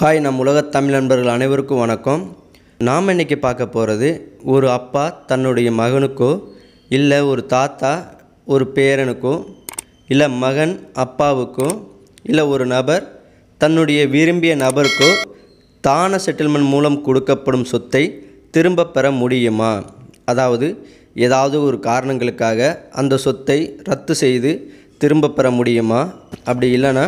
hi நம் உலகத் தமிழ் நண்பர்கள் அனைவருக்கும் வணக்கம் நாம் இன்றைக்கி பார்க்க போகிறது ஒரு அப்பா தன்னுடைய மகனுக்கோ இல்லை ஒரு தாத்தா ஒரு பேரனுக்கோ இல்லை மகன் அப்பாவுக்கோ இல்லை ஒரு நபர் தன்னுடைய விரும்பிய நபருக்கோ தான செட்டில்மெண்ட் மூலம் கொடுக்கப்படும் சொத்தை திரும்ப பெற முடியுமா அதாவது ஏதாவது ஒரு காரணங்களுக்காக அந்த சொத்தை ரத்து செய்து திரும்ப பெற முடியுமா அப்படி இல்லைன்னா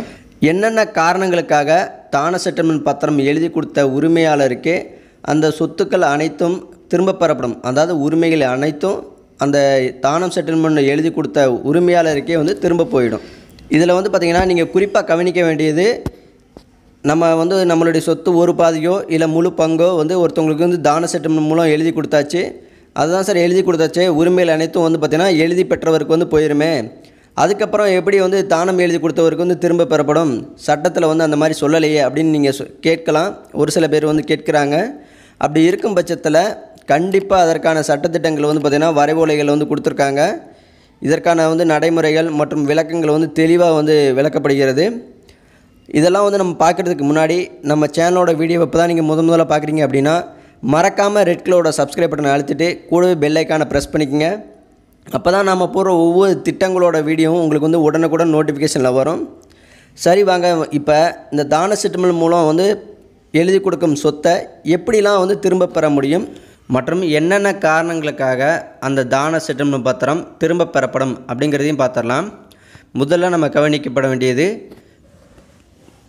என்னென்ன காரணங்களுக்காக தான செட்டில்மெண்ட் பத்திரம் எழுதி கொடுத்த உரிமையாளருக்கு அந்த சொத்துக்கள் அனைத்தும் திரும்ப பெறப்படும் அதாவது உரிமைகள் அனைத்தும் அந்த தானம் செட்டில்மெண்ட் எழுதி கொடுத்த உரிமையாளருக்கே வந்து திரும்ப போயிடும் இதில் வந்து பார்த்திங்கன்னா நீங்கள் குறிப்பாக கவனிக்க வேண்டியது நம்ம வந்து நம்மளுடைய சொத்து ஒரு பாதியோ இல்லை முழு பங்கோ வந்து ஒருத்தவங்களுக்கு வந்து தான செட்டில்மெண்ட் மூலம் எழுதி கொடுத்தாச்சு அதுதான் சார் எழுதி கொடுத்தாச்சு உரிமைகள் அனைத்தும் வந்து பார்த்திங்கன்னா எழுதி பெற்றவருக்கு வந்து போயிருமே அதுக்கப்புறம் எப்படி வந்து தானம் எழுதி கொடுத்தவருக்கு வந்து திரும்ப பெறப்படும் சட்டத்தில் வந்து அந்த மாதிரி சொல்லலையே அப்படின்னு நீங்கள் கேட்கலாம் ஒரு சில பேர் வந்து கேட்குறாங்க அப்படி இருக்கும் பட்சத்தில் கண்டிப்பாக அதற்கான சட்டத்திட்டங்கள் வந்து பார்த்திங்கன்னா வரைவோலைகள் வந்து கொடுத்துருக்காங்க இதற்கான வந்து நடைமுறைகள் மற்றும் விளக்கங்கள் வந்து தெளிவாக வந்து விளக்கப்படுகிறது இதெல்லாம் வந்து நம்ம பார்க்குறதுக்கு முன்னாடி நம்ம சேனலோட வீடியோ இப்போ தான் நீங்கள் முத முதல்ல பார்க்குறீங்க அப்படின்னா மறக்காமல் ரெட் கலரோட சப்ஸ்கிரைப் பட்டனை அழுத்திட்டு கூடவே பெல்லைக்கான ப்ரெஸ் பண்ணிக்கோங்க அப்போ தான் நாம் போகிற ஒவ்வொரு திட்டங்களோட வீடியோவும் உங்களுக்கு வந்து உடனுக்குடன் நோட்டிஃபிகேஷனில் வரும் சரி வாங்க இப்போ இந்த தான சிட்டுமல் மூலம் வந்து எழுதி கொடுக்கும் சொத்தை எப்படிலாம் வந்து திரும்ப பெற முடியும் மற்றும் என்னென்ன காரணங்களுக்காக அந்த தான சிட்டுமல் பத்திரம் திரும்ப பெறப்படும் அப்படிங்கிறதையும் பார்த்துடலாம் முதல்ல நம்ம கவனிக்கப்பட வேண்டியது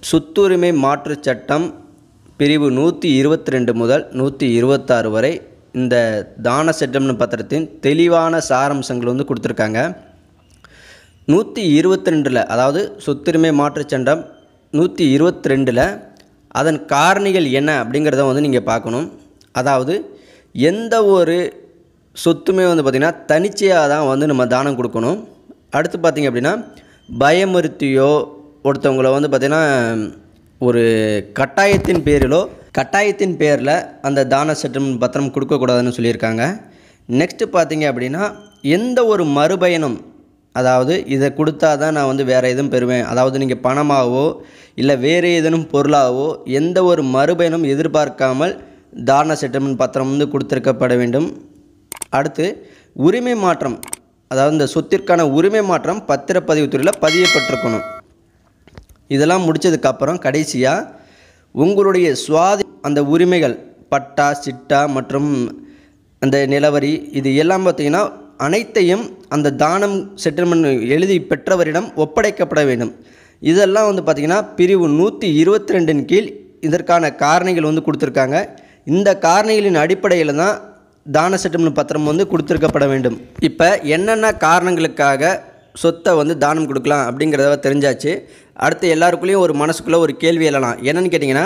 சொத்துரிமை மாற்றுச் சட்டம் பிரிவு நூற்றி இருபத்தி ரெண்டு முதல் நூற்றி இருபத்தாறு வரை இந்த தான செட்டம்னு பத்திரத்தின் தெளிவான சாரம்சங்கள் வந்து கொடுத்துருக்காங்க நூற்றி இருபத்தி ரெண்டில் அதாவது சொத்துரிமை மாற்றுச் சட்டம் நூற்றி இருபத்தி ரெண்டில் அதன் காரணிகள் என்ன அப்படிங்கிறத வந்து நீங்கள் பார்க்கணும் அதாவது எந்த ஒரு சொத்துமே வந்து பார்த்திங்கன்னா தனிச்சையாக தான் வந்து நம்ம தானம் கொடுக்கணும் அடுத்து பார்த்திங்க அப்படின்னா பயமுறுத்தியோ ஒருத்தவங்கள வந்து பார்த்திங்கன்னா ஒரு கட்டாயத்தின் பேரிலோ கட்டாயத்தின் பேரில் அந்த தான செட்டில்மெண்ட் பத்திரம் கொடுக்கக்கூடாதுன்னு சொல்லியிருக்காங்க நெக்ஸ்ட்டு பார்த்தீங்க அப்படின்னா எந்த ஒரு மறுபயணம் அதாவது இதை கொடுத்தா தான் நான் வந்து வேறு எதுவும் பெறுவேன் அதாவது நீங்கள் பணமாகவோ இல்லை வேறு ஏதேனும் பொருளாகவோ எந்த ஒரு மறுபயனும் எதிர்பார்க்காமல் தாரண செட்டில்மெண்ட் பத்திரம் வந்து கொடுத்துருக்கப்பட வேண்டும் அடுத்து உரிமை மாற்றம் அதாவது இந்த சொத்திற்கான உரிமை மாற்றம் பத்திரப்பதிவுத்துறையில் பதியப்பட்டிருக்கணும் இதெல்லாம் முடித்ததுக்கப்புறம் கடைசியாக உங்களுடைய சுவாதி அந்த உரிமைகள் பட்டா சிட்டா மற்றும் அந்த நிலவரி இது எல்லாம் பார்த்திங்கன்னா அனைத்தையும் அந்த தானம் செட்டில்மெண்ட் எழுதி பெற்றவரிடம் ஒப்படைக்கப்பட வேண்டும் இதெல்லாம் வந்து பார்த்திங்கன்னா பிரிவு நூற்றி இருபத்தி ரெண்டின் கீழ் இதற்கான காரணிகள் வந்து கொடுத்துருக்காங்க இந்த காரணிகளின் அடிப்படையில் தான் தான செட்டில்மெண்ட் பத்திரம் வந்து கொடுத்துருக்கப்பட வேண்டும் இப்போ என்னென்ன காரணங்களுக்காக சொத்தை வந்து தானம் கொடுக்கலாம் அப்படிங்கிறத தெரிஞ்சாச்சு அடுத்து எல்லாருக்குள்ளேயும் ஒரு மனசுக்குள்ளே ஒரு கேள்வி எழலாம் என்னென்னு கேட்டிங்கன்னா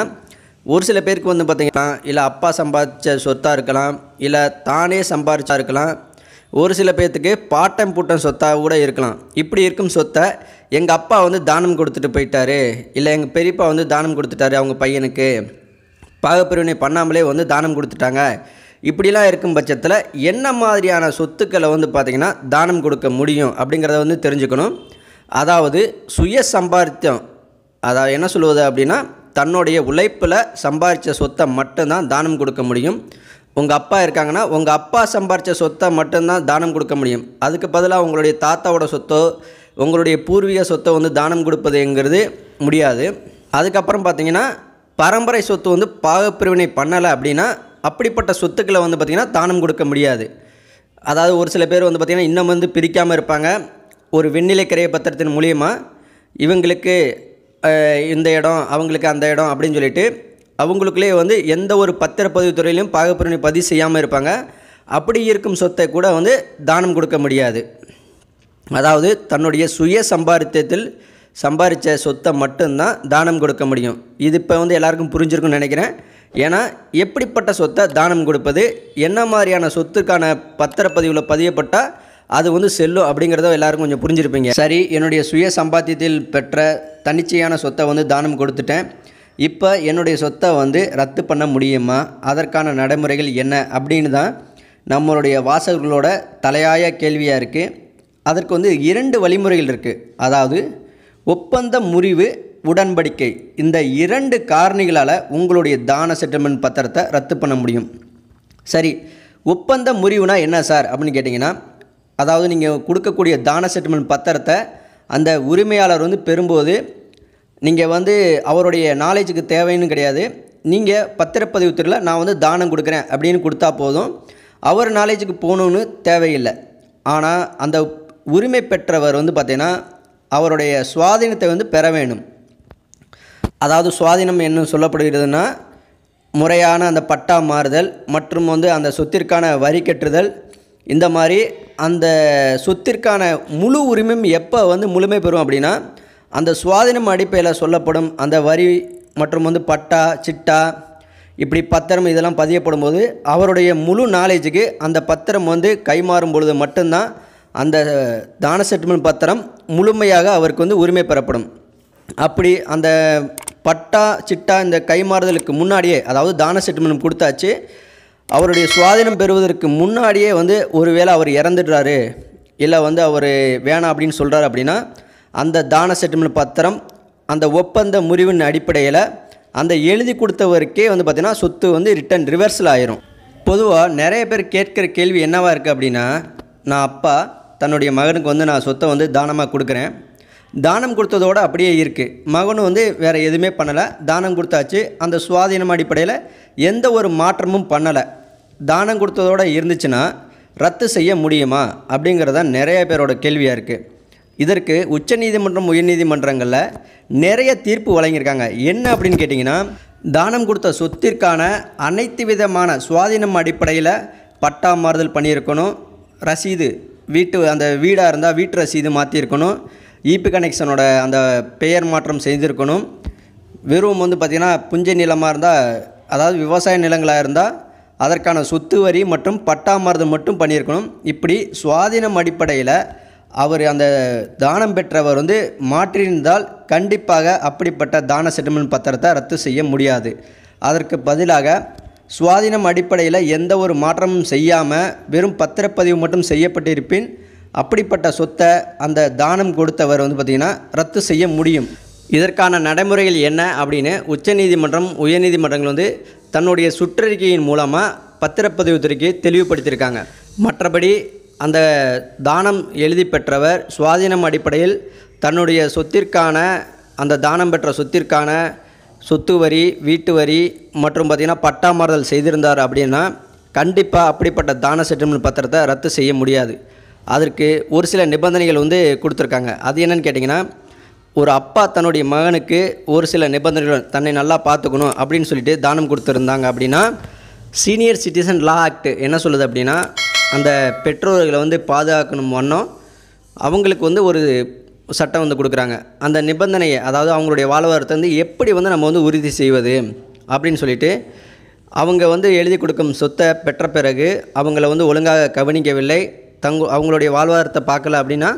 ஒரு சில பேருக்கு வந்து பார்த்திங்கன்னா இல்லை அப்பா சம்பாதிச்ச சொத்தாக இருக்கலாம் இல்லை தானே சம்பாதிச்சா இருக்கலாம் ஒரு சில பேர்த்துக்கு பாட்டம் பூட்டம் சொத்தாக கூட இருக்கலாம் இப்படி இருக்கும் சொத்தை எங்கள் அப்பா வந்து தானம் கொடுத்துட்டு போயிட்டாரு இல்லை எங்கள் பெரியப்பா வந்து தானம் கொடுத்துட்டாரு அவங்க பையனுக்கு பாகப்பிரிவினை பண்ணாமலே வந்து தானம் கொடுத்துட்டாங்க இப்படிலாம் இருக்கும் பட்சத்தில் என்ன மாதிரியான சொத்துக்களை வந்து பார்த்திங்கன்னா தானம் கொடுக்க முடியும் அப்படிங்கிறத வந்து தெரிஞ்சுக்கணும் அதாவது சுய சம்பாரித்தம் அதாவது என்ன சொல்லுவது அப்படின்னா தன்னுடைய உழைப்பில் சம்பாதிச்ச சொத்தை மட்டும்தான் தானம் கொடுக்க முடியும் உங்கள் அப்பா இருக்காங்கன்னா உங்கள் அப்பா சம்பாரித்த சொத்தை மட்டும்தான் தானம் கொடுக்க முடியும் அதுக்கு பதிலாக உங்களுடைய தாத்தாவோட சொத்தோ உங்களுடைய பூர்வீக சொத்தை வந்து தானம் கொடுப்பதுங்கிறது முடியாது அதுக்கப்புறம் பார்த்தீங்கன்னா பரம்பரை சொத்து வந்து பாகப்பிரிவினை பண்ணலை அப்படின்னா அப்படிப்பட்ட சொத்துக்களை வந்து பார்த்திங்கன்னா தானம் கொடுக்க முடியாது அதாவது ஒரு சில பேர் வந்து பார்த்திங்கன்னா இன்னும் வந்து பிரிக்காமல் இருப்பாங்க ஒரு வெண்ணிலை கிரைய பத்திரத்தின் மூலியமாக இவங்களுக்கு இந்த இடம் அவங்களுக்கு அந்த இடம் அப்படின்னு சொல்லிட்டு அவங்களுக்குள்ளே வந்து எந்த ஒரு பத்திரப்பதிவு துறையிலையும் பாகப்பிரிவினை பதிவு செய்யாமல் இருப்பாங்க அப்படி இருக்கும் சொத்தை கூட வந்து தானம் கொடுக்க முடியாது அதாவது தன்னுடைய சுய சம்பாரித்தத்தில் சம்பாரித்த சொத்தை மட்டும்தான் தானம் கொடுக்க முடியும் இது இப்போ வந்து எல்லாருக்கும் புரிஞ்சிருக்குன்னு நினைக்கிறேன் ஏன்னா எப்படிப்பட்ட சொத்தை தானம் கொடுப்பது என்ன மாதிரியான சொத்துக்கான பத்திரப்பதிவில் பதியப்பட்டால் அது வந்து செல்லும் அப்படிங்கிறத எல்லாருக்கும் கொஞ்சம் புரிஞ்சிருப்பீங்க சரி என்னுடைய சுய சம்பாத்தியத்தில் பெற்ற தன்னிச்சையான சொத்தை வந்து தானம் கொடுத்துட்டேன் இப்போ என்னுடைய சொத்தை வந்து ரத்து பண்ண முடியுமா அதற்கான நடைமுறைகள் என்ன அப்படின்னு தான் நம்மளுடைய வாசகர்களோட தலையாய கேள்வியாக இருக்குது அதற்கு வந்து இரண்டு வழிமுறைகள் இருக்குது அதாவது ஒப்பந்த முறிவு உடன்படிக்கை இந்த இரண்டு காரணிகளால் உங்களுடைய தான செட்டில்மெண்ட் பத்திரத்தை ரத்து பண்ண முடியும் சரி ஒப்பந்த முறிவுனா என்ன சார் அப்படின்னு கேட்டிங்கன்னா அதாவது நீங்கள் கொடுக்கக்கூடிய தான செட்டில்மெண்ட் பத்திரத்தை அந்த உரிமையாளர் வந்து பெறும்போது நீங்கள் வந்து அவருடைய நாலேஜுக்கு தேவைன்னு கிடையாது நீங்கள் பத்திரப்பதிவு துறையில் நான் வந்து தானம் கொடுக்குறேன் அப்படின்னு கொடுத்தா போதும் அவர் நாலேஜுக்கு போகணுன்னு தேவையில்லை ஆனால் அந்த உரிமை பெற்றவர் வந்து பார்த்திங்கன்னா அவருடைய சுவாதீனத்தை வந்து பெற வேணும் அதாவது சுவாதீனம் என்ன சொல்லப்படுகிறதுனா முறையான அந்த பட்டா மாறுதல் மற்றும் வந்து அந்த சொத்திற்கான வரி கட்டுதல் இந்த மாதிரி அந்த சொத்திற்கான முழு உரிமையும் எப்போ வந்து முழுமை பெறும் அப்படின்னா அந்த சுவாதீனம் அடிப்படையில் சொல்லப்படும் அந்த வரி மற்றும் வந்து பட்டா சிட்டா இப்படி பத்திரம் இதெல்லாம் பதியப்படும் போது அவருடைய முழு நாலேஜுக்கு அந்த பத்திரம் வந்து கைமாறும் பொழுது மட்டும்தான் அந்த தான செட்டுமெண்ட் பத்திரம் முழுமையாக அவருக்கு வந்து உரிமை பெறப்படும் அப்படி அந்த பட்டா சிட்டா இந்த கைமாறுதலுக்கு முன்னாடியே அதாவது தான செட்டுமெண்ட் கொடுத்தாச்சு அவருடைய சுவாதீனம் பெறுவதற்கு முன்னாடியே வந்து ஒருவேளை அவர் இறந்துடுறாரு இல்லை வந்து அவர் வேணாம் அப்படின்னு சொல்கிறார் அப்படின்னா அந்த தான செட்டுமெண்ட் பத்திரம் அந்த ஒப்பந்த முறிவின் அடிப்படையில் அந்த எழுதி கொடுத்தவருக்கே வந்து பார்த்திங்கன்னா சொத்து வந்து ரிட்டன் ரிவர்சல் ஆயிரும் பொதுவாக நிறைய பேர் கேட்குற கேள்வி என்னவாக இருக்குது அப்படின்னா நான் அப்பா தன்னுடைய மகனுக்கு வந்து நான் சொத்தை வந்து தானமாக கொடுக்குறேன் தானம் கொடுத்ததோடு அப்படியே இருக்குது மகனும் வந்து வேறு எதுவுமே பண்ணலை தானம் கொடுத்தாச்சு அந்த சுவாதீனம் அடிப்படையில் எந்த ஒரு மாற்றமும் பண்ணலை தானம் கொடுத்ததோடு இருந்துச்சுன்னா ரத்து செய்ய முடியுமா அப்படிங்கிறது தான் நிறைய பேரோட கேள்வியாக இருக்குது இதற்கு உச்சநீதிமன்றம் உயர்நீதிமன்றங்களில் நிறைய தீர்ப்பு வழங்கியிருக்காங்க என்ன அப்படின்னு கேட்டிங்கன்னா தானம் கொடுத்த சொத்திற்கான அனைத்து விதமான சுவாதீனம் அடிப்படையில் பட்டா மாறுதல் பண்ணியிருக்கணும் ரசீது வீட்டு அந்த வீடாக இருந்தால் வீட்டு ரசீது மாற்றிருக்கணும் ஈபி e கனெக்ஷனோட அந்த பெயர் மாற்றம் செய்திருக்கணும் வெறும் வந்து பார்த்திங்கன்னா புஞ்சை நிலமாக இருந்தால் அதாவது விவசாய நிலங்களாக இருந்தால் அதற்கான சொத்து வரி மற்றும் பட்டாமருந்து மட்டும் பண்ணியிருக்கணும் இப்படி சுவாதீனம் அடிப்படையில் அவர் அந்த தானம் பெற்றவர் வந்து மாற்றியிருந்தால் கண்டிப்பாக அப்படிப்பட்ட தான செட்டில்மெண்ட் பத்திரத்தை ரத்து செய்ய முடியாது அதற்கு பதிலாக சுவாதீனம் அடிப்படையில் எந்த ஒரு மாற்றமும் செய்யாமல் வெறும் பத்திரப்பதிவு மட்டும் செய்யப்பட்டிருப்பின் அப்படிப்பட்ட சொத்தை அந்த தானம் கொடுத்தவர் வந்து பார்த்திங்கன்னா ரத்து செய்ய முடியும் இதற்கான நடைமுறைகள் என்ன அப்படின்னு உச்சநீதிமன்றம் உயர்நீதிமன்றங்கள் வந்து தன்னுடைய சுற்றறிக்கையின் மூலமாக பத்திரப்பதிவுத்துறைக்கு தெளிவுபடுத்தியிருக்காங்க மற்றபடி அந்த தானம் எழுதி பெற்றவர் சுவாதீனம் அடிப்படையில் தன்னுடைய சொத்திற்கான அந்த தானம் பெற்ற சொத்திற்கான சொத்து வரி வீட்டு வரி மற்றும் பார்த்திங்கன்னா பட்டாமறுதல் செய்திருந்தார் அப்படின்னா கண்டிப்பாக அப்படிப்பட்ட தான செட்டில்மெண்ட் பத்திரத்தை ரத்து செய்ய முடியாது அதற்கு ஒரு சில நிபந்தனைகள் வந்து கொடுத்துருக்காங்க அது என்னென்னு கேட்டிங்கன்னா ஒரு அப்பா தன்னுடைய மகனுக்கு ஒரு சில நிபந்தனைகள் தன்னை நல்லா பார்த்துக்கணும் அப்படின்னு சொல்லிட்டு தானம் கொடுத்துருந்தாங்க அப்படின்னா சீனியர் சிட்டிசன் லா ஆக்ட் என்ன சொல்லுது அப்படின்னா அந்த பெற்றோர்களை வந்து பாதுகாக்கணும் வண்ணம் அவங்களுக்கு வந்து ஒரு சட்டம் வந்து கொடுக்குறாங்க அந்த நிபந்தனையை அதாவது அவங்களுடைய வாழ்வாரத்தை வந்து எப்படி வந்து நம்ம வந்து உறுதி செய்வது அப்படின்னு சொல்லிட்டு அவங்க வந்து எழுதி கொடுக்கும் சொத்தை பெற்ற பிறகு அவங்கள வந்து ஒழுங்காக கவனிக்கவில்லை தங்க அவங்களுடைய வாழ்வாதாரத்தை பார்க்கல அப்படின்னா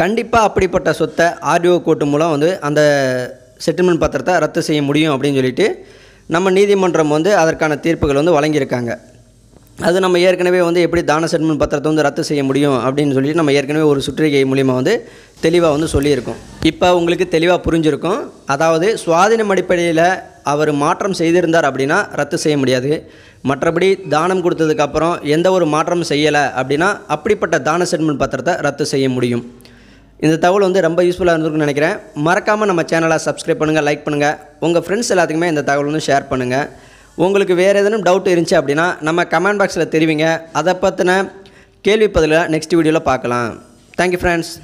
கண்டிப்பாக அப்படிப்பட்ட சொத்தை ஆர்டிஓ கோர்ட்டு மூலம் வந்து அந்த செட்டில்மெண்ட் பத்திரத்தை ரத்து செய்ய முடியும் அப்படின்னு சொல்லிட்டு நம்ம நீதிமன்றம் வந்து அதற்கான தீர்ப்புகள் வந்து வழங்கியிருக்காங்க அது நம்ம ஏற்கனவே வந்து எப்படி தான சன்மன் பத்திரத்தை வந்து ரத்து செய்ய முடியும் அப்படின்னு சொல்லி நம்ம ஏற்கனவே ஒரு சுற்றறிக்கை மூலிமா வந்து தெளிவாக வந்து சொல்லியிருக்கோம் இப்போ உங்களுக்கு தெளிவாக புரிஞ்சிருக்கும் அதாவது சுவாதீனம் அடிப்படையில் அவர் மாற்றம் செய்திருந்தார் அப்படின்னா ரத்து செய்ய முடியாது மற்றபடி தானம் கொடுத்ததுக்கப்புறம் எந்த ஒரு மாற்றம் செய்யலை அப்படின்னா அப்படிப்பட்ட தான சன்மன் பத்திரத்தை ரத்து செய்ய முடியும் இந்த தகவல் வந்து ரொம்ப யூஸ்ஃபுல்லாக இருந்திருக்குன்னு நினைக்கிறேன் மறக்காமல் நம்ம சேனலை சப்ஸ்கிரைப் பண்ணுங்கள் லைக் பண்ணுங்கள் உங்கள் ஃப்ரெண்ட்ஸ் எல்லாத்துக்குமே இந்த தகவல் வந்து ஷேர் பண்ணுங்கள் உங்களுக்கு வேறு எதனும் டவுட் இருந்துச்சு அப்படின்னா நம்ம கமெண்ட் பாக்ஸில் தெரிவிங்க அதை பற்றின கேள்வி பதிலாக நெக்ஸ்ட் வீடியோவில் பார்க்கலாம் தேங்க்யூ ஃப்ரெண்ட்ஸ்